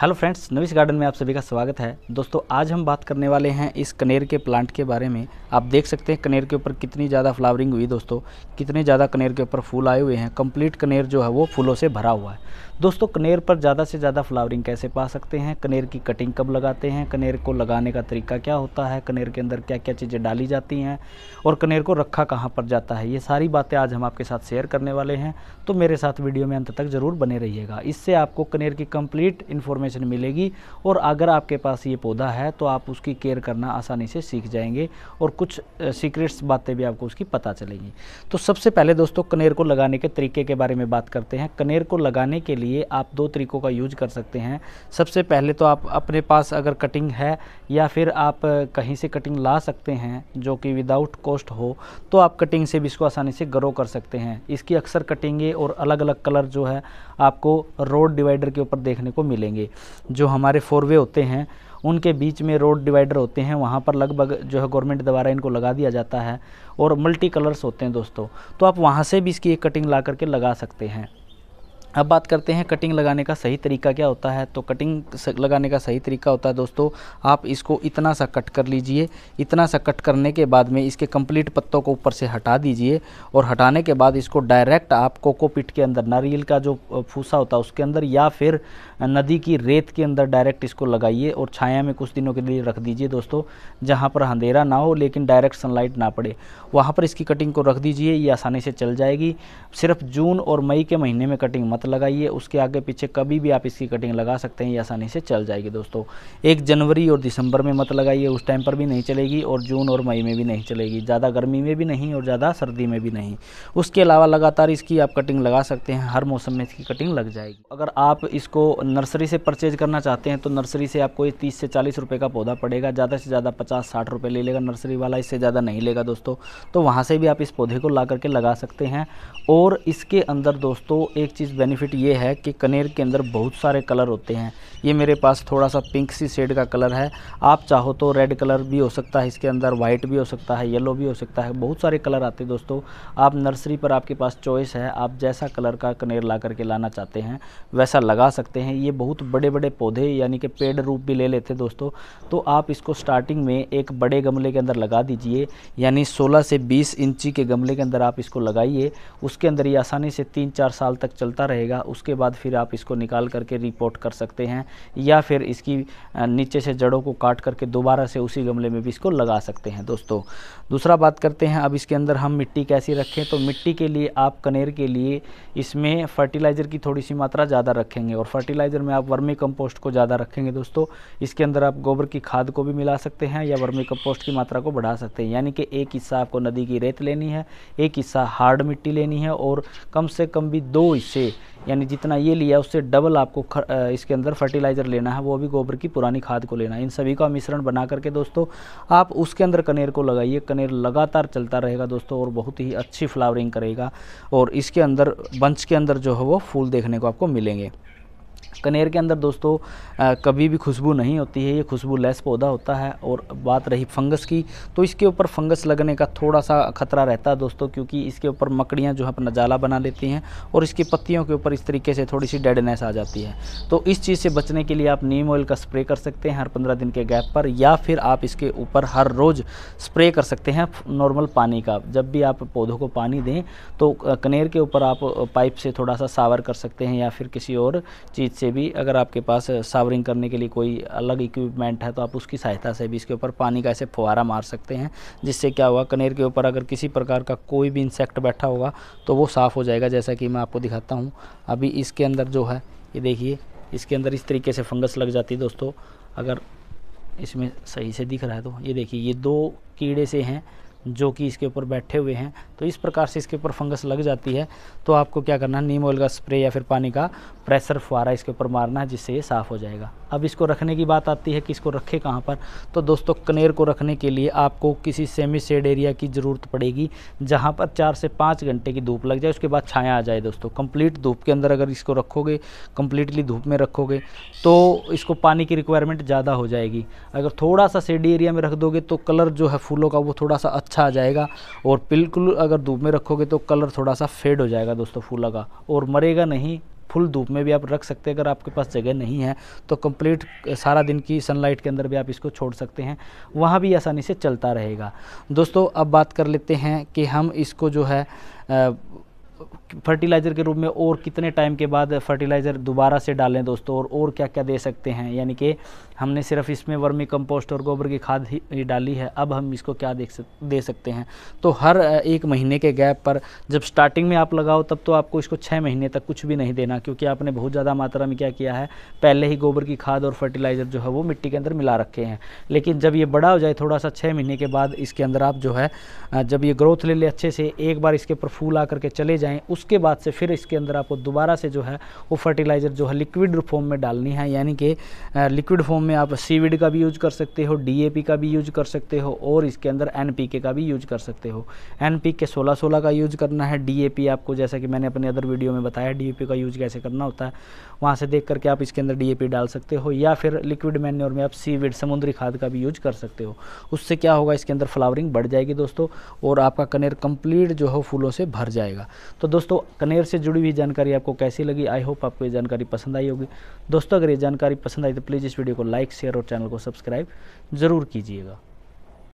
hello friends नविश garden में आप सभी का स्वागत है दोस्तों आज हम बात करने वाले हैं इस कनेर के प्लांट के बारे में आप देख सकते हैं कनेर के ऊपर कितनी ज़्यादा फ्लावरिंग हुई दोस्तों कितने ज़्यादा कनेर के ऊपर फूल आए हुए हैं कंप्लीट कनेर जो है वो फूलों से भरा हुआ है दोस्तों कनेर पर ज़्यादा से ज़्यादा फ्लावरिंग कैसे पा सकते हैं कनेर की कटिंग कब लगाते हैं कनेर को लगाने का तरीका क्या होता है कनेर के अंदर क्या क्या चीज़ें डाली जाती हैं और कनेर को रखा कहाँ पर जाता है ये सारी बातें आज हम आपके साथ शेयर करने वाले हैं तो मेरे साथ वीडियो में अंत तक ज़रूर बने रहिएगा इससे आपको कनेर की कम्प्लीट इन्फॉर्मेशन इन्फॉर्मेशन मिलेगी और अगर आपके पास ये पौधा है तो आप उसकी केयर करना आसानी से सीख जाएंगे और कुछ सीक्रेट्स बातें भी आपको उसकी पता चलेंगी तो सबसे पहले दोस्तों कनेर को लगाने के तरीके के बारे में बात करते हैं कनेर को लगाने के लिए आप दो तरीक़ों का यूज कर सकते हैं सबसे पहले तो आप अपने पास अगर कटिंग है या फिर आप कहीं से कटिंग ला सकते हैं जो कि विदाउट कॉस्ट हो तो आप कटिंग से भी इसको आसानी से ग्रो कर सकते हैं इसकी अक्सर कटिंगे और अलग अलग कलर जो है आपको रोड डिवाइडर के ऊपर देखने को मिलेंगे जो हमारे फोर वे होते हैं उनके बीच में रोड डिवाइडर होते हैं वहाँ पर लगभग जो है गवर्नमेंट द्वारा इनको लगा दिया जाता है और मल्टी कलर्स होते हैं दोस्तों तो आप वहाँ से भी इसकी एक कटिंग ला करके लगा सकते हैं अब बात करते हैं कटिंग लगाने का सही तरीका क्या होता है तो कटिंग लगाने का सही तरीका होता है दोस्तों आप इसको इतना सा कट कर लीजिए इतना सा कट करने के बाद में इसके कंप्लीट पत्तों को ऊपर से हटा दीजिए और हटाने के बाद इसको डायरेक्ट आप कोकोपिट के अंदर नारियल का जो फूसा होता है उसके अंदर या फिर नदी की रेत के अंदर डायरेक्ट इसको लगाइए और छाया में कुछ दिनों के लिए रख दीजिए दोस्तों जहाँ पर अंधेरा ना हो लेकिन डायरेक्ट सनलाइट ना पड़े वहाँ पर इसकी कटिंग को रख दीजिए ये आसानी से चल जाएगी सिर्फ जून और मई के महीने में कटिंग मत लगाइए उसके आगे पीछे कभी भी आप इसकी कटिंग लगा सकते हैं ये आसानी से चल जाएगी दोस्तों एक जनवरी और दिसंबर में मत लगाइए उस टाइम पर भी नहीं चलेगी और जून और मई में भी नहीं चलेगी ज़्यादा गर्मी में भी नहीं और ज़्यादा सर्दी में भी नहीं उसके अलावा लगातार इसकी आप कटिंग लगा सकते हैं हर मौसम में इसकी कटिंग लग जाएगी अगर आप इसको नर्सरी से परचेज करना चाहते हैं तो नर्सरी से आपको ये तीस से चालीस रुपये का पौधा पड़ेगा ज़्यादा से ज़्यादा पचास साठ रुपये ले लेगा नर्सरी वाला इससे ज़्यादा नहीं लेगा दोस्तों तो वहाँ से भी आप इस पौधे को ला करके लगा सकते हैं और इसके अंदर दोस्तों एक चीज़ बेनिफिट ये है कि कनेर के अंदर बहुत सारे कलर होते हैं ये मेरे पास थोड़ा सा पिंक सी शेड का कलर है आप चाहो तो रेड कलर भी हो सकता है इसके अंदर वाइट भी हो सकता है येलो भी हो सकता है बहुत सारे कलर आते हैं दोस्तों आप नर्सरी पर आपके पास चॉइस है आप जैसा कलर का कनेर ला करके लाना चाहते हैं वैसा लगा सकते हैं ये बहुत बड़े बड़े पौधे यानी कि पेड़ रूप भी ले लेते हैं दोस्तों तो आप इसको स्टार्टिंग में एक बड़े गमले के अंदर लगा दीजिए यानी सोलह से बीस इंची के गमले के अंदर आप इसको लगाइए उसके अंदर ये आसानी से तीन चार साल तक चलता रहेगा उसके बाद फिर आप इसको निकाल करके रिपोर्ट कर सकते हैं या फिर इसकी नीचे से जड़ों को काट करके दोबारा से उसी गमले में भी इसको लगा सकते हैं दोस्तों दूसरा बात करते हैं अब इसके अंदर हम मिट्टी कैसी रखें तो मिट्टी के लिए आप कनेर के लिए इसमें फर्टिलाइज़र की थोड़ी सी मात्रा ज़्यादा रखेंगे और फर्टिलाइज़र में आप वर्मी कंपोस्ट को ज़्यादा रखेंगे दोस्तों इसके अंदर आप गोबर की खाद को भी मिला सकते हैं या वर्मी कंपोस्ट की मात्रा को बढ़ा सकते हैं यानी कि एक हिस्सा आपको नदी की रेत लेनी है एक हिस्सा हार्ड मिट्टी लेनी है और कम से कम भी दो हिस्से यानी जितना ये लिया उससे डबल आपको खर, इसके अंदर फर्टिलाइज़र लेना है वो भी गोबर की पुरानी खाद को लेना है इन सभी का मिश्रण बना करके दोस्तों आप उसके अंदर कनेर को लगाइए कनेर लगातार चलता रहेगा दोस्तों और बहुत ही अच्छी फ्लावरिंग करेगा और इसके अंदर बंच के अंदर जो है वो फूल देखने को आपको मिलेंगे कनेर के अंदर दोस्तों आ, कभी भी खुशबू नहीं होती है ये खुशबू लेस पौधा होता है और बात रही फंगस की तो इसके ऊपर फंगस लगने का थोड़ा सा खतरा रहता है दोस्तों क्योंकि इसके ऊपर मकड़ियाँ जो है अपना जाला बना लेती हैं और इसकी पत्तियों के ऊपर इस तरीके से थोड़ी सी डेडनेस आ जाती है तो इस चीज़ से बचने के लिए आप नीम ऑयल का स्प्रे कर सकते हैं हर पंद्रह दिन के गैप पर या फिर आप इसके ऊपर हर रोज़ स्प्रे कर सकते हैं नॉर्मल पानी का जब भी आप पौधों को पानी दें तो कनेर के ऊपर आप पाइप से थोड़ा सा सावर कर सकते हैं या फिर किसी और चीज़ चीज़ से भी अगर आपके पास सावरिंग करने के लिए कोई अलग इक्विपमेंट है तो आप उसकी सहायता से भी इसके ऊपर पानी का ऐसे फुहारा मार सकते हैं जिससे क्या हुआ कनेर के ऊपर अगर किसी प्रकार का कोई भी इंसेक्ट बैठा होगा तो वो साफ़ हो जाएगा जैसा कि मैं आपको दिखाता हूँ अभी इसके अंदर जो है ये देखिए इसके अंदर इस तरीके से फंगस लग जाती है दोस्तों अगर इसमें सही से दिख रहा है तो ये देखिए ये दो कीड़े से हैं जो कि इसके ऊपर बैठे हुए हैं तो इस प्रकार से इसके ऊपर फंगस लग जाती है तो आपको क्या करना है नीम ऑयल का स्प्रे या फिर पानी का प्रेशर फुआरा इसके ऊपर मारना है जिससे ये साफ़ हो जाएगा अब इसको रखने की बात आती है कि इसको रखे कहाँ पर तो दोस्तों कनेर को रखने के लिए आपको किसी सेमी सेड एरिया की ज़रूरत पड़ेगी जहाँ पर चार से पाँच घंटे की धूप लग जाए उसके बाद छाया आ जाए दोस्तों कंप्लीट धूप के अंदर अगर इसको रखोगे कम्प्लीटली धूप में रखोगे तो इसको पानी की रिक्वायरमेंट ज़्यादा हो जाएगी अगर थोड़ा सा सेडी एरिया में रख दोगे तो कलर जो है फूलों का वो थोड़ा सा अच्छा अच्छा आ जाएगा और बिल्कुल अगर धूप में रखोगे तो कलर थोड़ा सा फेड हो जाएगा दोस्तों फूलों का और मरेगा नहीं फुल धूप में भी आप रख सकते हैं अगर आपके पास जगह नहीं है तो कंप्लीट सारा दिन की सनलाइट के अंदर भी आप इसको छोड़ सकते हैं वहाँ भी आसानी से चलता रहेगा दोस्तों अब बात कर लेते हैं कि हम इसको जो है फर्टिलाइज़र के रूप में और कितने टाइम के बाद फर्टिलाइज़र दोबारा से डालें दोस्तों और और क्या क्या दे सकते हैं यानी कि हमने सिर्फ इसमें वर्मी कंपोस्ट और गोबर की खाद ही डाली है अब हम इसको क्या देख सक, दे सकते हैं तो हर एक महीने के गैप पर जब स्टार्टिंग में आप लगाओ तब तो आपको इसको छः महीने तक कुछ भी नहीं देना क्योंकि आपने बहुत ज़्यादा मात्रा में क्या किया है पहले ही गोबर की खाद और फर्टिलाइज़र जो है वो मिट्टी के अंदर मिला रखे हैं लेकिन जब ये बड़ा हो जाए थोड़ा सा छः महीने के बाद इसके अंदर आप जो है जब ये ग्रोथ ले लें अच्छे से एक बार इसके ऊपर फूल आ करके चले जाए जाएँ उसके बाद से फिर इसके अंदर आपको दोबारा से जो है वो फर्टिलाइज़र जो है लिक्विड फॉर्म में डालनी है यानी कि लिक्विड फॉर्म में आप सीविड का भी यूज कर सकते हो डी का भी यूज कर सकते हो और इसके अंदर एन का भी यूज कर सकते हो एन के सोलह सोलह का यूज करना है डी आपको जैसा कि मैंने अपने अदर वीडियो में बताया डी का यूज कैसे करना होता है वहाँ से देख करके आप इसके अंदर डी डाल सकते हो या फिर लिक्विड मैन्योर में आप सीविड समुद्री खाद का भी यूज कर सकते हो उससे क्या होगा इसके अंदर फ्लावरिंग बढ़ जाएगी दोस्तों और आपका कनेर कंप्लीट जो है फूलों से भर जाएगा तो दोस्तों कनेर से जुड़ी हुई जानकारी आपको कैसी लगी आई होप आपको ये जानकारी पसंद आई होगी दोस्तों अगर ये जानकारी पसंद आई तो प्लीज़ इस वीडियो को लाइक शेयर और चैनल को सब्सक्राइब ज़रूर कीजिएगा